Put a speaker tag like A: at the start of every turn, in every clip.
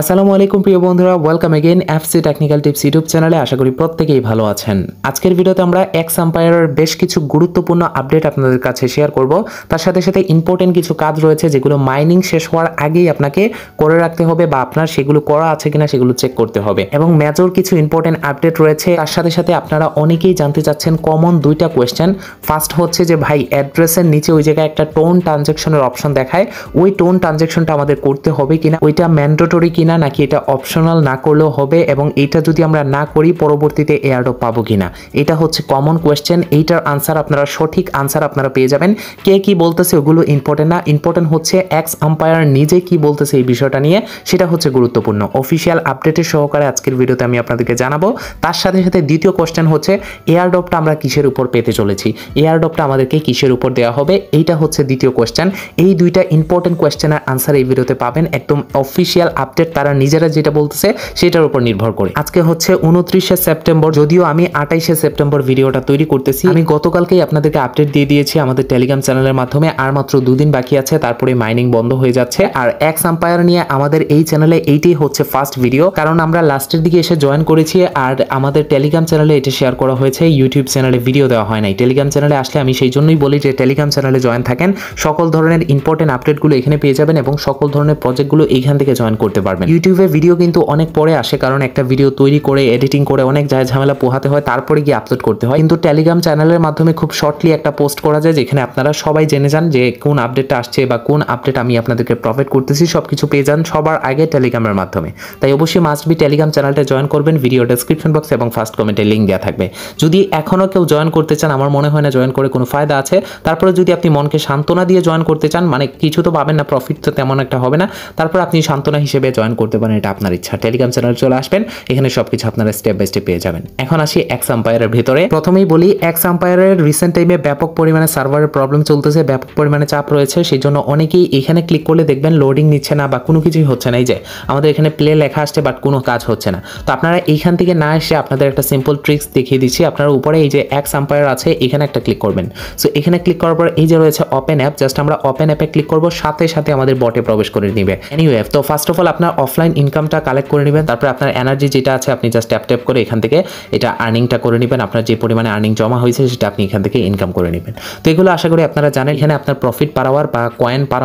A: আসসালামু আলাইকুম প্রিয় বন্ধুরা welcome again FC technical tips YouTube চ্যানেলে আশা করি প্রত্যেকেই ভালো আছেন আজকের ভিডিওতে আমরা এক্স আম্পায়ারের বেশ কিছু গুরুত্বপূর্ণ আপডেট আপনাদের কাছে শেয়ার করব তার সাথে সাথে ইম্পর্টেন্ট কিছু কাজ রয়েছে যেগুলো মাইনিং শেষ হওয়ার আগেই আপনাকে করে রাখতে হবে বা আপনার সেগুলো করা আছে কিনা সেগুলো চেক করতে হবে এবং মেজর কিছু ইম্পর্টেন্ট আপডেট রয়েছে তার সাথে সাথে আপনারা অনেকেই জানতে চাচ্ছেন কমন দুইটা কোয়েশ্চেন ফার্স্ট হচ্ছে যে ভাই অ্যাড্রেসের নিচে ওই জায়গায় একটা টোন ট্রানজ্যাকশনের অপশন দেখায় ওই টোন ট্রানজ্যাকশনটা আমাদের করতে হবে কিনা ওইটা ম্যান্ডেটরি কি কিনা নাকি এটা অপশনাল না করলেও হবে এবং এটা যদি আমরা না করি পরবর্তীতে এয়ারড্রপ পাবো কিনা এটা হচ্ছে কমন কোয়েশ্চেন এইটার আনসার আপনারা সঠিক আনসার আপনারা পেয়ে যাবেন কে কি বলতেছে ওগুলো ইম্পর্টেন্ট না ইম্পর্টেন্ট হচ্ছে এক্স আম্পায়ার নিজে কি বলতেছে এই বিষয়টা নিয়ে সেটা হচ্ছে গুরুত্বপূর্ণ অফিসিয়াল আপডেটের সহকারে আজকের ভিডিওতে আমি আপনাদেরকে জানাবো তার সাথে সাথে দ্বিতীয় কোয়েশ্চেন হচ্ছে এয়ারডপটা আমরা কিসের উপর পেতে চলেছি এয়ারডপটা আমাদেরকে কিসের উপর দেওয়া হবে এইটা হচ্ছে দ্বিতীয় কোয়েশ্চেন এই দুইটা ইম্পর্টেন্ট কোয়েশ্চেনের আনসার এই ভিডিওতে পাবেন একদম অফিসিয়াল আপডেট তারা নিজেরা যেটা বলতেছে সেটার উপর নির্ভর করে আজকে হচ্ছে উনত্রিশে সেপ্টেম্বর যদিও আমি আঠাইশে সেপ্টেম্বর ভিডিওটা তৈরি করতেছি আমি গতকালকেই আপনাদেরকে আপডেট দিয়ে দিয়েছি আমাদের টেলিগ্রাম চ্যানেলের মাধ্যমে আর মাত্র দুদিন বাকি আছে তারপরে মাইনিং বন্ধ হয়ে যাচ্ছে আর এক আম্পায়ার নিয়ে আমাদের এই চ্যানেলে এইটাই হচ্ছে ফার্স্ট ভিডিও কারণ আমরা লাস্টের দিকে এসে জয়েন করেছি আর আমাদের টেলিগ্রাম চ্যানেলে এটা শেয়ার করা হয়েছে ইউটিউব চ্যানেলে ভিডিও দেওয়া হয় নাই টেলিগ্রাম চ্যানেলে আসলে আমি সেই জন্যই বলি যে টেলিগ্রাম চ্যানেলে জয়েন থাকেন সকল ধরনের ইম্পর্টেন্ট আপডেটগুলো এখানে পেয়ে যাবেন এবং সকল ধরনের প্রজেক্টগুলো এইখান থেকে জয়েন করতে পারবেন রাখবেন ইউটিউবে ভিডিও কিন্তু অনেক পরে আসে কারণ একটা ভিডিও তৈরি করে এডিটিং করে অনেক যায় ঝামেলা পোহাতে হয় তারপরে গিয়ে আপলোড করতে হয় কিন্তু টেলিগ্রাম চ্যানেলের মাধ্যমে খুব শর্টলি একটা পোস্ট করা যায় যেখানে আপনারা সবাই জেনে যান যে কোন আপডেটটা আসছে বা কোন আপডেট আমি আপনাদেরকে প্রফিট করতেছি সব কিছু পেয়ে যান সবার আগে টেলিগ্রামের মাধ্যমে তাই অবশ্যই মাস্ট বি টেলিগ্রাম চ্যানেলটা জয়েন করবেন ভিডিও ডেসক্রিপশন বক্স এবং ফার্স্ট কমেন্টে লিঙ্ক দেওয়া থাকবে যদি এখনও কেউ জয়েন করতে চান আমার মনে হয় না জয়েন করে কোনো ফায়দা আছে তারপরে যদি আপনি মনকে সান্ত্বনা দিয়ে জয়েন করতে চান মানে কিছু তো পাবেন না প্রফিট তো তেমন একটা হবে না তারপর আপনি সান্ত্বনা হিসেবে জয়েন করতে পারেন এটা আপনার ইচ্ছা টেলিগ্রাম চ্যানেল চলে আসবেন এখানে সবকিছু আপনারা স্টেপ বাই স্টেপ পেয়ে যাবেন এখন আসি এক্স আম্পায়ারের ভিতরে প্রথমেই বলি এক্স আম্পায়ারের রিসেন্ট টাইমে ব্যাপক পরিমাণে সার্ভারের প্রবলেম চলতেছে ব্যাপক পরিমাণে চাপ রয়েছে সেই জন্য অনেকেই এখানে ক্লিক করলে দেখবেন লোডিং নিচ্ছে না বা কোনো কিছুই হচ্ছে না এই যে আমাদের এখানে প্লে লেখা আসছে বাট কোনো কাজ হচ্ছে না তো আপনারা এইখান থেকে না এসে আপনাদের একটা সিম্পল ট্রিক্স দেখিয়ে দিচ্ছি আপনারা উপরে এই যে এক্স আম্পায়ার আছে এখানে একটা ক্লিক করবেন সো এখানে ক্লিক করার পর এই যে রয়েছে ওপেন অ্যাপ জাস্ট আমরা ওপেন অ্যাপে ক্লিক করবো সাথে সাথে আমাদের বটে প্রবেশ করে নিবে এনিওয়ে তো ফার্স্ট অফ অল আপনার অফলাইন ইনকামটা কালেক্ট করে নেবেন তারপর আপনার এনার্জি যেটা আছে আপনি জাস্ট ট্যাপ ট্যাপ করে এখান থেকে এটা আর্নিংটা করে নেবেন আপনার যে পরিমাণে আর্নিং জমা হয়েছে সেটা আপনি এখান থেকে ইনকাম করে নেবেন তো এগুলো আশা করি আপনারা জানেন এখানে আপনার প্রফিট পাওয়ার বা কয়েন পার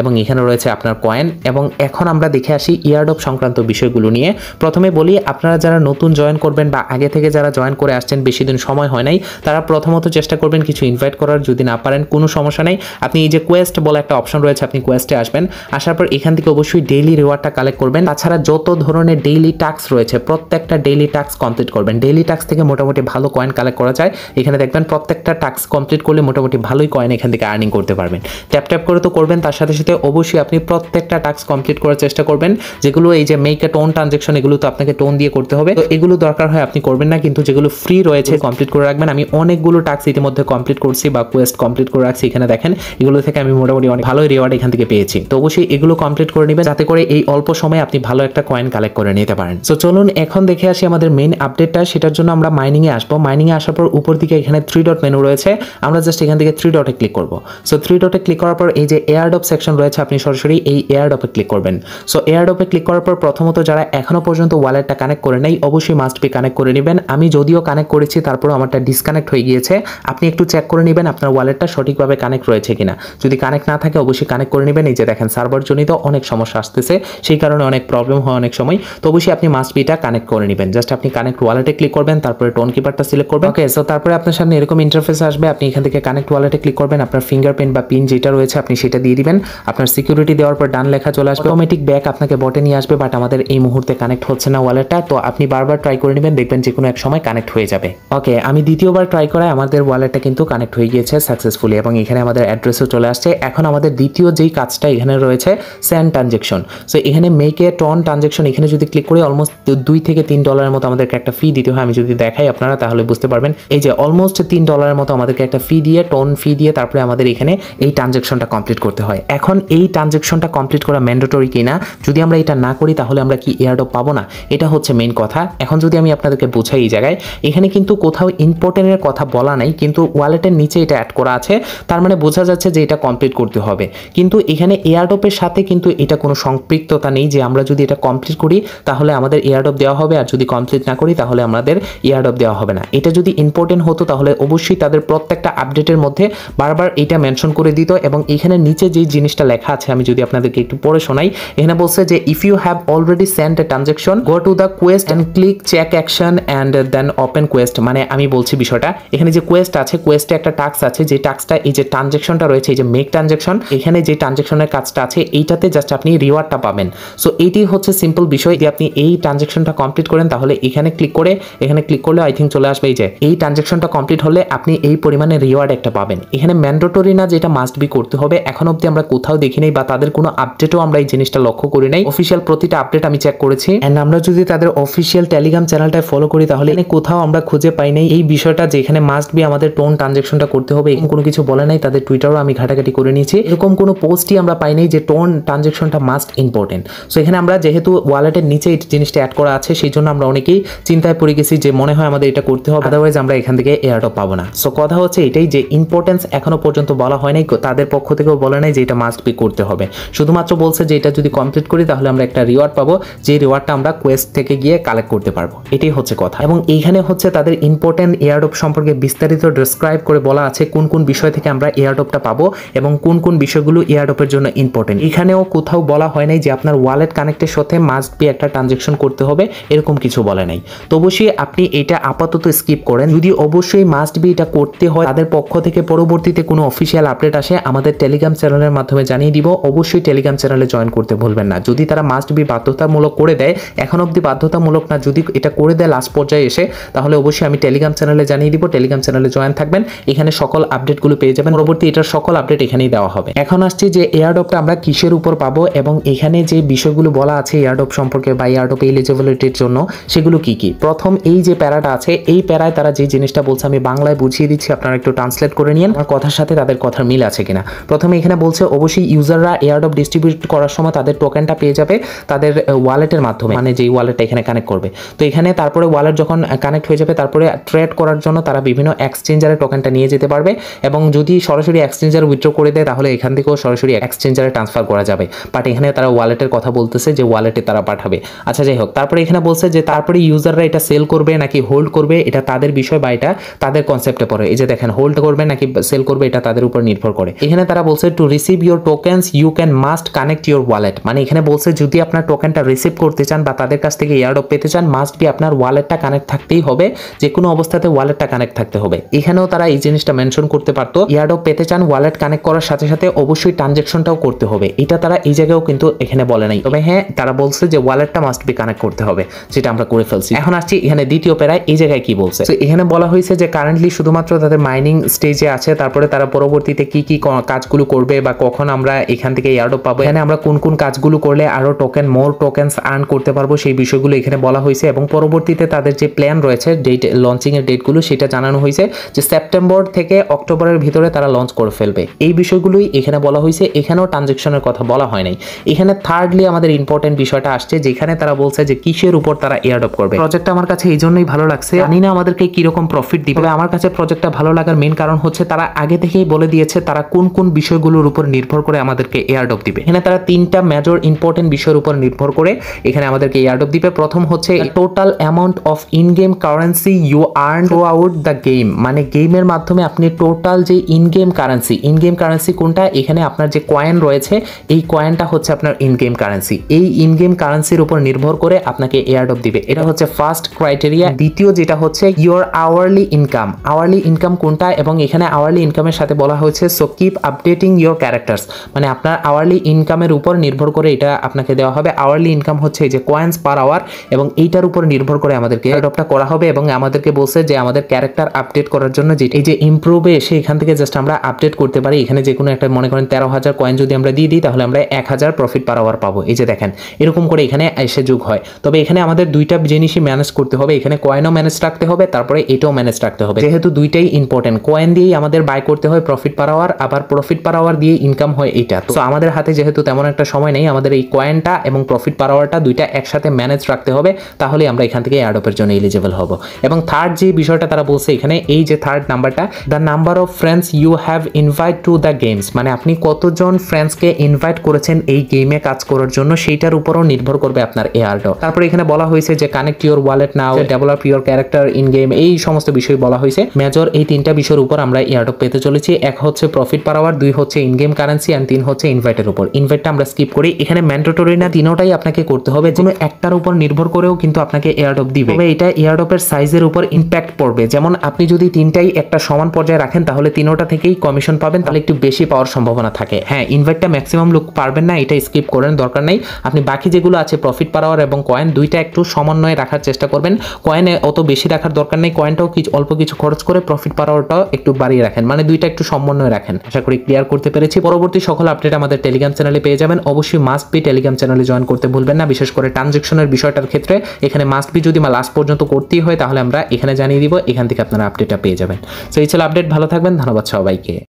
A: এবং এখানে রয়েছে আপনার কয়েন এবং এখন আমরা দেখে আসি ইয়ারডপ সংক্রান্ত বিষয়গুলো নিয়ে প্রথমে বলি আপনারা যারা নতুন জয়েন করবেন বা আগে থেকে যারা জয়েন করে আসছেন বেশি দিন সময় হয় নাই তারা প্রথমত চেষ্টা করবেন কিছু ইনভাইট করার যদি না পারেন কোনো সমস্যা নেই আপনি এই যে কোয়েস্ট বলে একটা অপশন রয়েছে আপনি কোয়েস্টে আসবেন আসার পর এখান থেকে অবশ্যই ডেইলি রিওয়ার্ডটা কালেক্ট কালেক্ট করবেন তাছাড়া যত ধরনের ডেইলি টাস্ক রয়েছে প্রত্যেকটা ডেইলি টাস্ক কমপ্লিট করবেন ডেইলি টাস্ক থেকে মোটামুটি ভালো কয়েন কালেক্ট করা যায় এখানে দেখবেন প্রত্যেকটা টাস্ক কমপ্লিট করলে মোটামুটি ভালোই কয়েন এখান থেকে আর্নিং করতে পারবেন ট্যাপ ট্যাপ করে তো করবেন তার সাথে সাথে অবশ্যই আপনি প্রত্যেকটা টাস্ক কমপ্লিট করার চেষ্টা করবেন যেগুলো এই যে মেক এ টোন ট্রানজেকশন এগুলো তো আপনাকে টোন দিয়ে করতে হবে তো এগুলো দরকার হয় আপনি করবেন না কিন্তু যেগুলো ফ্রি রয়েছে কমপ্লিট করে রাখবেন আমি অনেকগুলো টাস্ক ইতিমধ্যে কমপ্লিট করছি বা কোয়েস্ট কমপ্লিট করে রাখছি এখানে দেখেন এগুলো থেকে আমি মোটামুটি অনেক ভালোই রিওয়ার্ড এখান থেকে পেয়েছি তো অবশ্যই এগুলো কমপ্লিট করে নেবেন যাতে করে এই অল্প সময় আপনি ভালো একটা কয়েন কালেক্ট করে নিতে পারেন সো চলুন এখন দেখে আসি আমাদের মেন আপডেটটা সেটার জন্য আমরা মাইনিংয়ে আসবো মাইনিংয়ে আসার পর উপর দিকে এখানে থ্রি ডট মেনু রয়েছে আমরা জাস্ট এখান থেকে থ্রি ডটে ক্লিক করবো সো থ্রি ডটে ক্লিক করার পর এই যে এয়ারডপ সেকশন রয়েছে আপনি সরাসরি এই এয়ারডপে ক্লিক করবেন সো এয়ারডপে ক্লিক করার পর প্রথমত যারা এখনও পর্যন্ত ওয়ালেটটা কানেক্ট করে নেই অবশ্যই মাস্ট বি কানেক্ট করে নেবেন আমি যদিও কানেক্ট করেছি তারপরও আমারটা ডিসকানেক্ট হয়ে গিয়েছে আপনি একটু চেক করে নেবেন আপনার ওয়ালেটটা সঠিকভাবে কানেক্ট রয়েছে কিনা যদি কানেক্ট না থাকে অবশ্যই কানেক্ট করে নেবেন এই যে দেখেন সার্ভারজনিত অনেক সমস্যা আসতেছে সেই কারণে কারণে অনেক প্রবলেম হয় অনেক সময় তো অবশ্যই আপনি মাস্ট বিটা কানেক্ট করে নেবেন জাস্ট আপনি কানেক্ট ওয়ালেটে ক্লিক করবেন তারপরে টোন কিপারটা সিলেক্ট করবেন ওকে সো তারপরে আপনার সামনে এরকম ইন্টারফেস আসবে আপনি এখান থেকে কানেক্ট ওয়ালেটে ক্লিক করবেন আপনার ফিঙ্গারপ্রিন্ট বা পিন যেটা রয়েছে আপনি সেটা দিয়ে দিবেন আপনার সিকিউরিটি দেওয়ার পর ডান লেখা চলে আসবে অটোমেটিক ব্যাক আপনাকে বটে নিয়ে আসবে বাট আমাদের এই মুহূর্তে কানেক্ট হচ্ছে না ওয়ালেটটা তো আপনি বারবার ট্রাই করে নেবেন দেখবেন যে কোনো এক সময় কানেক্ট হয়ে যাবে ওকে আমি দ্বিতীয়বার ট্রাই করায় আমাদের ওয়ালেটটা কিন্তু কানেক্ট হয়ে গিয়েছে সাকসেসফুলি এবং এখানে আমাদের অ্যাড্রেসও চলে আসছে এখন আমাদের দ্বিতীয় যেই কাজটা এখানে রয়েছে স্যান্ড ট্রানজেকশন সো এখানে মেকে টন ট্রানজেকশন এখানে যদি ক্লিক করি অলমোস্ট দুই থেকে তিন ডলারের মতো আমাদেরকে একটা ফি দিতে হয় আমি যদি দেখাই আপনারা তাহলে বুঝতে পারবেন এই যে অলমোস্ট তিন ডলারের মতো আমাদেরকে একটা ফি দিয়ে টন ফি দিয়ে তারপরে আমাদের এখানে এই ট্রানজেকশনটা কমপ্লিট করতে হয় এখন এই ট্রানজ্যাকশনটা কমপ্লিট করা ম্যান্ডেটরি কিনা যদি আমরা এটা না করি তাহলে আমরা কি এয়ারডপ পাবো না এটা হচ্ছে মেন কথা এখন যদি আমি আপনাদেরকে বোঝাই এই জায়গায় এখানে কিন্তু কোথাও ইম্পর্টেন্টের কথা বলা নাই কিন্তু ওয়ালেটের নিচে এটা অ্যাড করা আছে তার মানে বোঝা যাচ্ছে যে এটা কমপ্লিট করতে হবে কিন্তু এখানে এয়ারডপের সাথে কিন্তু এটা কোনো সম্পৃক্ততা নেই যে আমরা যদি এটা কমপ্লিট করি তাহলে আমাদের এয়ারডপ দেওয়া হবে আর যদি কমপ্লিট না করি তাহলে আমাদের এয়ারডপ দেওয়া হবে না এটা যদি ইম্পর্টেন্ট হতো তাহলে অবশ্যই তাদের প্রত্যেকটা আপডেটের মধ্যে বারবার এটা মেনশন করে দিত এবং এখানে নিচে যেই জিনিসটা লেখা আছে আমি যদি আপনাদেরকে একটু পড়ে শোনাই এখানে বলছে যে if you have already send a transaction go to the quest and click check action and then open quest মানে আমি বলছি বিষয়টা এখানে যে কোয়েস্ট আছে কোয়েস্টে একটা টাস্ক আছে যে টাস্কটা এই যে ট্রানজ্যাকশনটা রয়েছে এই যে মেক ট্রানজেকশন এখানে যে ট্রানজ্যাকশনের কাজটা আছে এইটাতে জাস্ট আপনি রিওয়ার্ডটা পাবেন সো এইটি হচ্ছে সিম্পল বিষয় যে আপনি এই ট্রানজেকশনটা কমপ্লিট করেন তাহলে এখানে ক্লিক করে এখানে ক্লিক করলে আই থিঙ্ক চলে আসবে এই যে এই ট্রানজেকশনটা কমপ্লিট হলে আপনি এই পরিমাণে রিওয়ার্ড একটা পাবেন এখানে ম্যান্ডেটরি না যেটা মাস্ট বি করতে হবে এখন অবধি আমরা কোথাও দেখি নাই বা তাদের কোনো আপডেটও আমরা এই জিনিসটা লক্ষ্য করি নাই অফিসিয়াল প্রতিটা আপডেট আমি চেক করেছি অ্যান্ড আমরা যদি তাদের অফিসিয়াল টেলিগ্রাম চ্যানেলটায় ফলো করি তাহলে এখানে কোথাও আমরা খুঁজে পাই নাই এই বিষয়টা যেখানে মাস্ট বি আমাদের টোন ট্রানজেকশনটা করতে হবে এখন কোনো কিছু বলে নাই তাদের টুইটারও আমি ঘাটাঘাটি করে নিয়েছি এরকম কোনো পোস্টই আমরা পাই নাই যে টোন ট্রানজেকশনটা মাস্ট ইম্পর্টেন্ট সো এখানে আমরা যেহেতু ওয়ালেটের নিচে এই জিনিসটা অ্যাড করা আছে সেই জন্য আমরা অনেকেই চিন্তায় পড়ে গেছি যে মনে হয় আমাদের এটা করতে হবে আদারওয়াইজ আমরা এখান থেকে এয়ারটপ পাবো না সো কথা হচ্ছে এটাই যে ইম্পর্টেন্স এখনো পর্যন্ত বলা হয় নাই তাদের পক্ষ থেকেও বলা নাই যে এটা মাস্ট বি করতে হবে শুধুমাত্র বলছে যে এটা যদি কমপ্লিট করি তাহলে আমরা একটা রিওয়ার্ড পাবো যে রিওয়ার্ডটা আমরা কোয়েস্ট থেকে গিয়ে কালেক্ট করতে পারবো এটাই হচ্ছে কথা এবং এইখানে হচ্ছে তাদের ইম্পর্টেন্ট এয়ারটপ সম্পর্কে বিস্তারিত ডিসক্রাইব করে বলা আছে কোন কোন বিষয় থেকে আমরা এয়ারটপটা পাবো এবং কোন কোন বিষয়গুলো এয়ারটপের জন্য ইম্পর্টেন্ট এখানেও কোথাও বলা হয় নাই যে আপনার ওয়াল ওয়ালেট কানেক্টের সাথে মাস্ট বি একটা ট্রানজেকশন করতে হবে এরকম কিছু বলে নাই তো অবশ্যই আপনি এটা আপাতত স্কিপ করেন যদি অবশ্যই মাস্ট বি এটা করতে হয় তাদের পক্ষ থেকে পরবর্তীতে কোনো অফিসিয়াল আপডেট আসে আমাদের টেলিগ্রাম চ্যানেলের মাধ্যমে জানিয়ে দিব অবশ্যই টেলিগ্রাম চ্যানেলে জয়েন করতে ভুলবেন না যদি তারা মাস্ট বি বাধ্যতামূলক করে দেয় এখন অবধি বাধ্যতামূলক না যদি এটা করে দেয় লাস্ট পর্যায়ে এসে তাহলে অবশ্যই আমি টেলিগ্রাম চ্যানেলে জানিয়ে দিব টেলিগ্রাম চ্যানেলে জয়েন থাকবেন এখানে সকল আপডেটগুলো পেয়ে যাবেন পরবর্তী এটার সকল আপডেট এখানেই দেওয়া হবে এখন আসছে যে এয়ারডপটা আমরা কিসের উপর পাবো এবং এখানে যে বিষয় বিষয়গুলো বলা আছে এয়ারডপ সম্পর্কে বা এয়ারডপ এলিজিবিলিটির জন্য সেগুলো কি কি প্রথম এই যে প্যারাটা আছে এই প্যারায় তারা যে জিনিসটা বলছে আমি বাংলায় বুঝিয়ে দিচ্ছি আপনারা একটু ট্রান্সলেট করে নিন আমার কথার সাথে তাদের কথার মিল আছে কিনা প্রথমে এখানে বলছে অবশ্যই ইউজাররা এয়ারডপ ডিস্ট্রিবিউট করার সময় তাদের টোকেনটা পেয়ে যাবে তাদের ওয়ালেটের মাধ্যমে মানে যেই ওয়ালেটটা এখানে কানেক্ট করবে তো এখানে তারপরে ওয়ালেট যখন কানেক্ট হয়ে যাবে তারপরে ট্রেড করার জন্য তারা বিভিন্ন এক্সচেঞ্জারে টোকেনটা নিয়ে যেতে পারবে এবং যদি সরাসরি এক্সচেঞ্জার উইথড্র করে দেয় তাহলে এখান থেকেও সরাসরি এক্সচেঞ্জারে ট্রান্সফার করা যাবে বাট এখানে তারা ওয়ালেটের কথা বলতেছে যে ওয়ালেটে তারা পাঠাবে আচ্ছা যাই হোক তারপরে এখানে বলছে যে তারপরে ইউজাররা এটা সেল করবে নাকি হোল্ড করবে এটা তাদের বিষয় বা এটা তাদের কনসেপ্টে পড়ে এই যে দেখেন হোল্ড করবে নাকি সেল করবে এটা তাদের উপর নির্ভর করে এখানে তারা বলছে to receive your tokens you can must connect your wallet মানে এখানে বলছে যদি আপনার টোকেনটা রিসিভ করতে চান বা তাদের কাছ থেকে এয়ারডপ পেতে চান মাস্ট বি আপনার ওয়ালেটটা কানেক্ট থাকতেই হবে যে কোনো অবস্থাতে ওয়ালেটটা কানেক্ট থাকতে হবে এখানেও তারা এই জিনিসটা মেনশন করতে পারতো এয়ারডপ পেতে চান ওয়ালেট কানেক্ট করার সাথে সাথে অবশ্যই ট্রানজ্যাকশনটাও করতে হবে এটা তারা এই জায়গায়ও কিন্তু এখানে বলে নাই তবে হ্যাঁ তারা বলছে যে ওয়ালেটটা মাস্ট বি কানেক্ট করতে হবে যেটা আমরা করে ফেলছি এখন আসছি এখানে দ্বিতীয় পেরায় এই জায়গায় কি বলছে তো এখানে বলা হয়েছে যে কারেন্টলি শুধুমাত্র তাদের মাইনিং স্টেজে আছে তারপরে তারা পরবর্তীতে কি কি কাজগুলো করবে বা কখন আমরা এখান থেকে এয়ারডপ পাবো এখানে আমরা কোন কোন কাজগুলো করলে আরো টোকেন মোর টোকেন্স আর্ন করতে পারবো সেই বিষয়গুলো এখানে বলা হয়েছে এবং পরবর্তীতে তাদের যে প্ল্যান রয়েছে ডেট লঞ্চিং এর ডেটগুলো সেটা জানানো হয়েছে যে সেপ্টেম্বর থেকে অক্টোবরের ভিতরে তারা লঞ্চ করে ফেলবে এই বিষয়গুলোই এখানে বলা হয়েছে এখানেও ট্রানজেকশনের কথা বলা হয় নাই এখানে থার্ডলি আমাদের ইম্পর্টেন্ট বিষয়টা আসছে যেখানে তারা বলছে যে কিসের উপর তারা এয়ারডপ করবে প্রজেক্টটা আমার কাছে এই জন্যই ভালো লাগছে জানি না আমাদেরকে কিরকম প্রফিট দিবে আমার কাছে প্রজেক্টটা ভালো লাগার মেন কারণ হচ্ছে তারা আগে থেকেই বলে দিয়েছে তারা কোন কোন বিষয়গুলোর উপর নির্ভর করে আমাদেরকে এয়ারডপ দিবে এখানে তারা তিনটা মেজর ইম্পর্টেন্ট বিষয়ের উপর নির্ভর করে এখানে আমাদেরকে এয়ারডপ দিবে প্রথম হচ্ছে total amount of in game currency you earn throughout the game মানে গেমের মাধ্যমে আপনি টোটাল যে in game currency in game currency কোনটা এখানে আপনার যে কয়েন রয়েছে এই কয়েনটা হচ্ছে আপনার ইন গেম কারেন্সি কারেন্সি এই ইন গেম কারেন্সির উপর নির্ভর করে আপনাকে এয়ারডপ দিবে এটা হচ্ছে ফার্স্ট ক্রাইটেরিয়া দ্বিতীয় যেটা হচ্ছে your hourly income hourly income কোনটা এবং এখানে আওয়ারলি ইনকামের সাথে বলা হয়েছে so keep updating your characters মানে আপনার আওয়ারলি ইনকামের উপর নির্ভর করে এটা আপনাকে দেওয়া হবে আওয়ারলি ইনকাম হচ্ছে যে কয়েন্স পার আওয়ার এবং এইটার উপর নির্ভর করে আমাদেরকে এয়ারডপটা করা হবে এবং আমাদেরকে বলছে যে আমাদের ক্যারেক্টার আপডেট করার জন্য যে এই যে ইম্প্রুভে এসে এখান থেকে জাস্ট আমরা আপডেট করতে পারি এখানে যে কোনো একটা মনে করেন তেরো হাজার কয়েন যদি আমরা দিয়ে দিই তাহলে আমরা এক হাজার প্রফিট পার আওয়ার পাবো এই যে দেখেন এরকম করে এখানে এসে যোগ হয় তবে এখানে আমাদের দুইটা জিনিসই ম্যানেজ করতে হবে এখানে কয়েনও ম্যানেজ রাখতে হবে তারপরে এটাও ম্যানেজ রাখতে হবে যেহেতু দুইটাই ইম্পর্টেন্ট কয়েন দিয়েই আমাদের বাই করতে হয় প্রফিট পার আওয়ার আবার প্রফিট পার আওয়ার দিয়ে ইনকাম হয় এটা তো আমাদের হাতে যেহেতু তেমন একটা সময় নেই আমাদের এই কয়েনটা এবং প্রফিট পার আওয়ারটা দুইটা একসাথে ম্যানেজ রাখতে হবে তাহলে আমরা এখান থেকে অ্যাডপের জন্য এলিজেবল হব এবং থার্ড যে বিষয়টা তারা বলছে এখানে এই যে থার্ড নাম্বারটা the number of friends you have invite to the games মানে আপনি কতজন ফ্রেন্ডসকে ইনভাইট করেছেন এই গেমে কাজ করার জন্য জন্য সেইটার উপরও নির্ভর করবে আপনার এআরটাও তারপর এখানে বলা হয়েছে যে connect your wallet now develop your character in game এই সমস্ত বিষয় বলা হয়েছে মেজর এই তিনটা বিষয়ের উপর আমরা এয়ারটক পেতে চলেছি এক হচ্ছে প্রফিট পার আওয়ার দুই হচ্ছে ইন গেম কারেন্সি অ্যান্ড তিন হচ্ছে ইনভাইটের উপর ইনভাইটটা আমরা স্কিপ করি এখানে ম্যান্ডেটরি না তিনোটাই আপনাকে করতে হবে যেন একটার উপর নির্ভর করেও কিন্তু আপনাকে এয়ারডপ দিবে তবে এটা এয়ারডপের সাইজের উপর ইম্প্যাক্ট পড়বে যেমন আপনি যদি তিনটাই একটা সমান পর্যায়ে রাখেন তাহলে তিনোটা থেকেই কমিশন পাবেন তাহলে একটু বেশি পাওয়ার সম্ভাবনা থাকে হ্যাঁ ইনভাইটটা ম্যাক্সিমাম লোক পারবেন না এটা স্কিপ করেন দরকার নেই নেই আপনি বাকি যেগুলো আছে প্রফিট পাওয়ার এবং কয়েন দুইটা একটু সমন্বয়ে রাখার চেষ্টা করবেন কয়েনে অত বেশি রাখার দরকার নেই কয়েনটাও কিছু অল্প কিছু খরচ করে প্রফিট পাওয়ারটাও একটু বাড়িয়ে রাখেন মানে দুইটা একটু সমন্বয়ে রাখেন আশা করি ক্লিয়ার করতে পেরেছি পরবর্তী সকল আপডেট আমাদের টেলিগ্রাম চ্যানেলে পেয়ে যাবেন অবশ্যই মাস্ট বি টেলিগ্রাম চ্যানেলে জয়েন করতে ভুলবেন না বিশেষ করে ট্রানজেকশনের বিষয়টার ক্ষেত্রে এখানে মাস্ট বি যদি লাস্ট পর্যন্ত করতেই হয় তাহলে আমরা এখানে জানিয়ে দিব এখান থেকে আপনারা আপডেটটা পেয়ে যাবেন তো এই ছিল আপডেট ভালো থাকবেন ধন্যবাদ সবাইকে